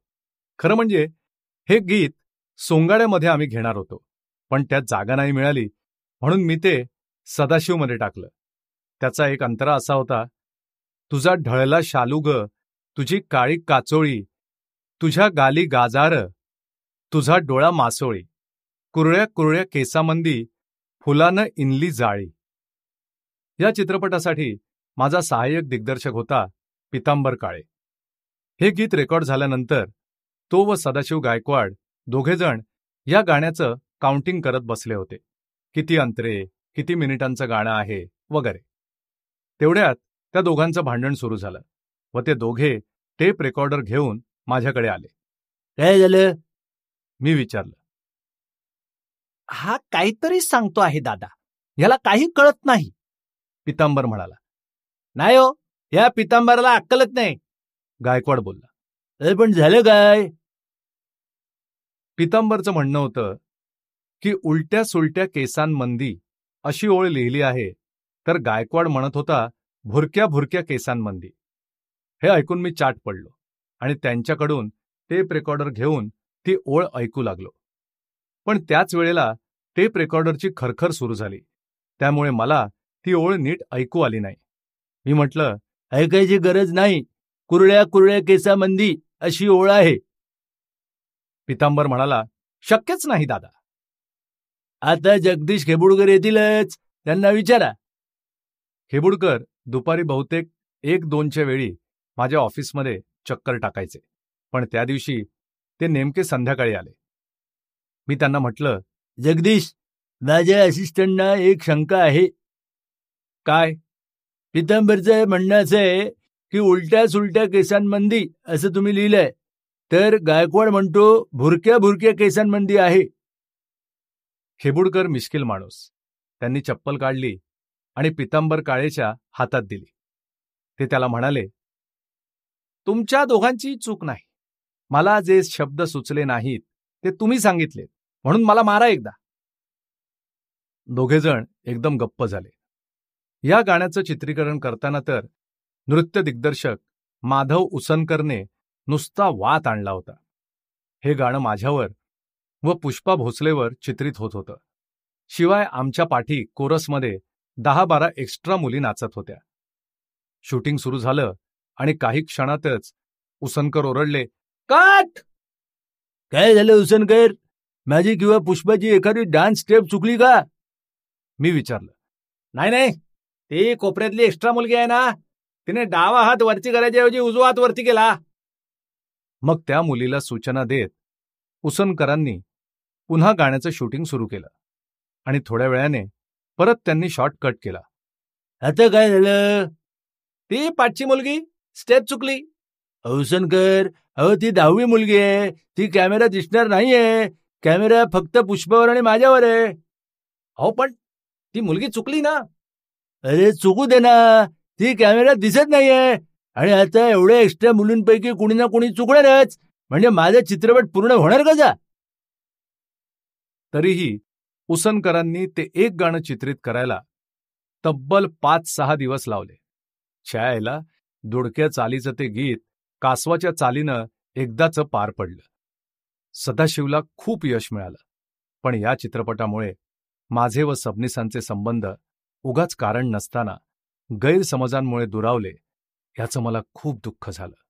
खरं म्हणजे हे गीत सोंगाड्यामध्ये आम्ही घेणार होतो पण त्यात जागा नाही मिळाली म्हणून मी ते सदाशिवमध्ये टाकलं त्याचा एक अंतरा असा होता तुझा ढळला शालुग तुझी काळी काचोळी तुझ्या गाली गाजार तुझा डोळा मासोळी कुरळ्या कुरळ्या केसामंदी फुलानं इनली जाळी या चित्रपटासाठी माझा सहाय्यक दिग्दर्शक होता पितांबर काळे हे गीत रेकॉर्ड झाल्यानंतर तो व सदाशिव गायकवाड दोघेजण या गाण्याचं काउंटिंग करत बसले होते किती अंतरे किती मिनिटांचं गाणं आहे वगैरे तेवढ्यात त्या दोघांचं भांडण सुरू झालं व ते दोघे टेप रेकॉर्डर घेऊन माझ्याकडे आले काय झालं मी विचारलं हा काहीतरी सांगतो आहे दादा याला काही कळत नाही पितांबर म्हणाला नाही हो या पितांबरला अक्कलच नाही गायकवाड बोलला पण झालं काय पितांबरचं म्हणणं होतं की उलट्या सुलट्या केसांमंदी अशी ओळ लिहिली आहे तर गायकवाड म्हणत होता भुरक्या भुरक्या केसांमंदी हे ऐकून मी चाट पडलो आणि त्यांच्याकडून ते रेकॉर्डर घेऊन ती ओळ ऐकू लागलो पण त्याच वेळेला टेप रेकॉर्डरची खरखर सुरू झाली त्यामुळे मला ती ओळ नीट ऐकू आली नाही मी म्हटलं ऐकायची गरज नाही कुरळ्या कुरळ्या केसामंदी अशी ओळ आहे पितांबर म्हणाला शक्यच नाही दादा आता जगदीश खेबुडकर येतीलच त्यांना विचारा खेबुडकर दुपारी बहुतेक एक दोनच्या वेळी माझ्या ऑफिसमध्ये चक्कर टाकायचे पण त्या दिवशी ते नेमके संध्याकाळी आले मी त्यांना म्हटलं जगदीश माझ्या असिस्टंटना एक शंका आहे काय पितांबरचं म्हणणं असं आहे की उलट्या सुलट्या केसांमंदी असं तुम्ही लिहिलंय तर गायकवाड म्हणतो भुरक्या भुरक्या केसांमध्ये आहे खेबुडकर मिश्किल माणूस त्यांनी चप्पल काढली आणि पितांबर काळेच्या हातात दिली ते त्याला म्हणाले तुमच्या दोघांची चूक नाही मला जे शब्द सुचले नाहीत ते तुम्ही सांगितले म्हणून मला मारा एकदा दोघेजण एकदम गप्प झाले या गाण्याचं चित्रीकरण करताना तर नृत्य दिग्दर्शक माधव उसनकरने नुसता वात आणला होता हे गाणं माझ्यावर व पुष्पा भोसलेवर चित्रित होत होतं शिवाय आमच्या पाठी कोरसमध्ये दहा बारा एक्स्ट्रा मुली नाचत होत्या शूटिंग सुरू झालं आणि काही क्षणातच उसनकर ओरडले काट काय झालं उसनकर माझी किंवा पुष्पाची एखादी डान्स स्टेप चुकली का मी विचारलं नाही नाही ती कोपऱ्यातली एक्स्ट्रा मुलगी आहे ना तिने डावा हात वरती करायच्याऐवजी उजवा हात वरती केला मग त्या मुलीला सूचना देत उसनकरांनी पुन्हा गाण्याचं शूटिंग सुरू केलं आणि थोड्या वेळाने परत त्यांनी शॉर्ट कट केला आता काय झालं ती पाठची मुलगी स्टेप चुकली औसनकर अहो ती दहावी मुलगी आहे ती कॅमेरा दिसणार नाहीये कॅमेरा फक्त पुष्पावर आणि माझ्यावर आहे अहो पण ती मुलगी चुकली ना अरे चुकू दे ना ती कॅमेरा दिसत नाहीये आणि आता एवढ्या एक्स्ट्रा मुलींपैकी कुणी ना कुणी चुकणारच म्हणजे माझा चित्रपट पूर्ण होणार कसा तरीही उसनकरांनी ते एक गाणं चित्रित करायला तब्बल पाच सहा दिवस लावले छायला दुडक्या चालीचं ते गीत कासवाच्या चालीनं एकदाचं पार पडलं सदाशिवला खूप यश मिळालं पण या चित्रपटामुळे माझे व सबनिसांचे संबंध उगाच कारण नसताना गैरसमजांमुळे दुरावले याचं मला खूप दुःख झालं